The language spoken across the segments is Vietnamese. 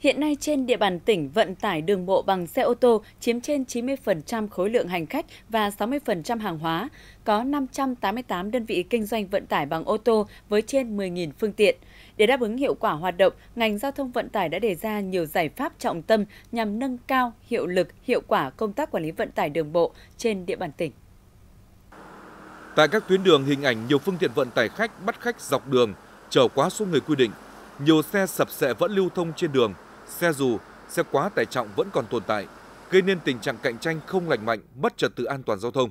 Hiện nay trên địa bàn tỉnh, vận tải đường bộ bằng xe ô tô chiếm trên 90% khối lượng hành khách và 60% hàng hóa. Có 588 đơn vị kinh doanh vận tải bằng ô tô với trên 10.000 phương tiện. Để đáp ứng hiệu quả hoạt động, ngành giao thông vận tải đã đề ra nhiều giải pháp trọng tâm nhằm nâng cao hiệu lực, hiệu quả công tác quản lý vận tải đường bộ trên địa bàn tỉnh. Tại các tuyến đường hình ảnh nhiều phương tiện vận tải khách bắt khách dọc đường, chở quá số người quy định, nhiều xe sập sệ vẫn lưu thông trên đường, xe dù, xe quá tải trọng vẫn còn tồn tại, gây nên tình trạng cạnh tranh không lành mạnh, mất trật tự an toàn giao thông.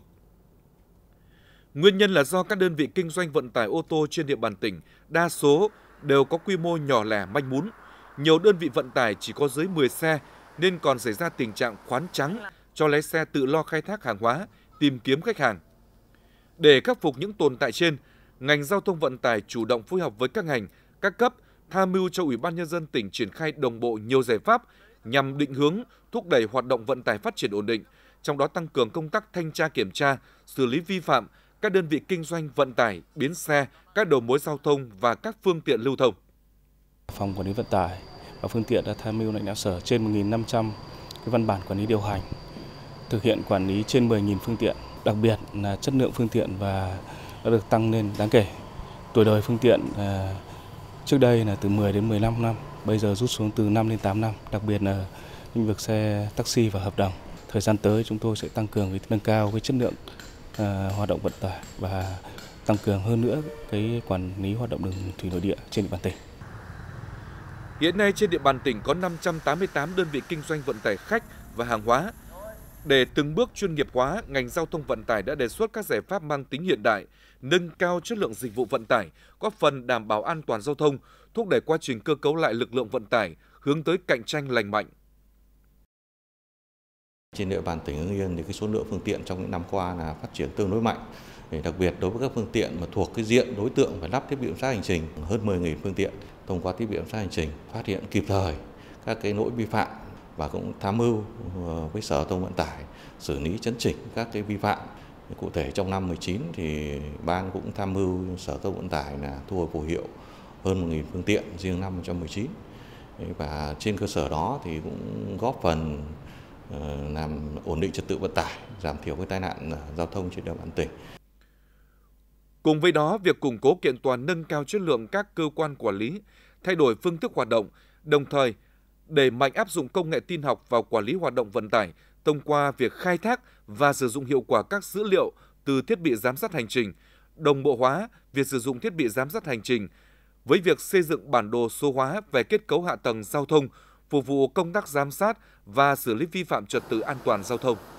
Nguyên nhân là do các đơn vị kinh doanh vận tải ô tô trên địa bàn tỉnh đa số đều có quy mô nhỏ lẻ manh mún. Nhiều đơn vị vận tải chỉ có dưới 10 xe nên còn xảy ra tình trạng khoán trắng cho lái xe tự lo khai thác hàng hóa, tìm kiếm khách hàng. Để khắc phục những tồn tại trên, ngành giao thông vận tải chủ động phối hợp với các ngành, các cấp – tham mưu cho Ủy ban Nhân dân tỉnh triển khai đồng bộ nhiều giải pháp nhằm định hướng, thúc đẩy hoạt động vận tải phát triển ổn định, trong đó tăng cường công tác thanh tra kiểm tra, xử lý vi phạm, các đơn vị kinh doanh vận tải, biến xe, các đầu mối giao thông và các phương tiện lưu thông. Phòng quản lý vận tải và phương tiện đã tham mưu lãnh đạo sở trên 1.500 cái văn bản quản lý điều hành, thực hiện quản lý trên 10.000 phương tiện, đặc biệt là chất lượng phương tiện và đã được tăng lên đáng kể. Tuổi đời phương tiện à, Trước đây là từ 10 đến 15 năm, bây giờ rút xuống từ 5 đến 8 năm, đặc biệt là lĩnh vực xe taxi và hợp đồng. Thời gian tới chúng tôi sẽ tăng cường cái nâng cao cái chất lượng uh, hoạt động vận tải và tăng cường hơn nữa cái quản lý hoạt động đường thủy nội địa trên địa bàn tỉnh. Hiện nay trên địa bàn tỉnh có 588 đơn vị kinh doanh vận tải khách và hàng hóa để từng bước chuyên nghiệp hóa, ngành giao thông vận tải đã đề xuất các giải pháp mang tính hiện đại, nâng cao chất lượng dịch vụ vận tải, góp phần đảm bảo an toàn giao thông, thúc đẩy quá trình cơ cấu lại lực lượng vận tải, hướng tới cạnh tranh lành mạnh. Trên địa bàn tỉnh Hưng Yên thì cái số lượng phương tiện trong những năm qua là phát triển tương đối mạnh. Để đặc biệt đối với các phương tiện mà thuộc cái diện đối tượng phải lắp thiết bị giám sát hành trình hơn 10.000 phương tiện thông qua thiết bị giám sát hành trình phát hiện kịp thời các cái lỗi vi phạm và cũng tham mưu ờ, với sở thông vận tải xử lý chấn chỉnh các cái vi phạm cụ thể trong năm 19 thì ban cũng tham mưu sở thông vận tải là thu hồi phù hiệu hơn 1.000 phương tiện riêng năm 2019 và trên cơ sở đó thì cũng góp phần ờ, làm ổn định trật tự vận tải, giảm thiểu cái tai nạn ờ, giao thông trên địa bàn tỉnh. Cùng với đó, việc củng cố kiện toàn nâng cao chất lượng các cơ quan quản lý, thay đổi phương thức hoạt động, đồng thời đẩy mạnh áp dụng công nghệ tin học vào quản lý hoạt động vận tải thông qua việc khai thác và sử dụng hiệu quả các dữ liệu từ thiết bị giám sát hành trình, đồng bộ hóa việc sử dụng thiết bị giám sát hành trình với việc xây dựng bản đồ số hóa về kết cấu hạ tầng giao thông, phục vụ công tác giám sát và xử lý vi phạm trật tự an toàn giao thông.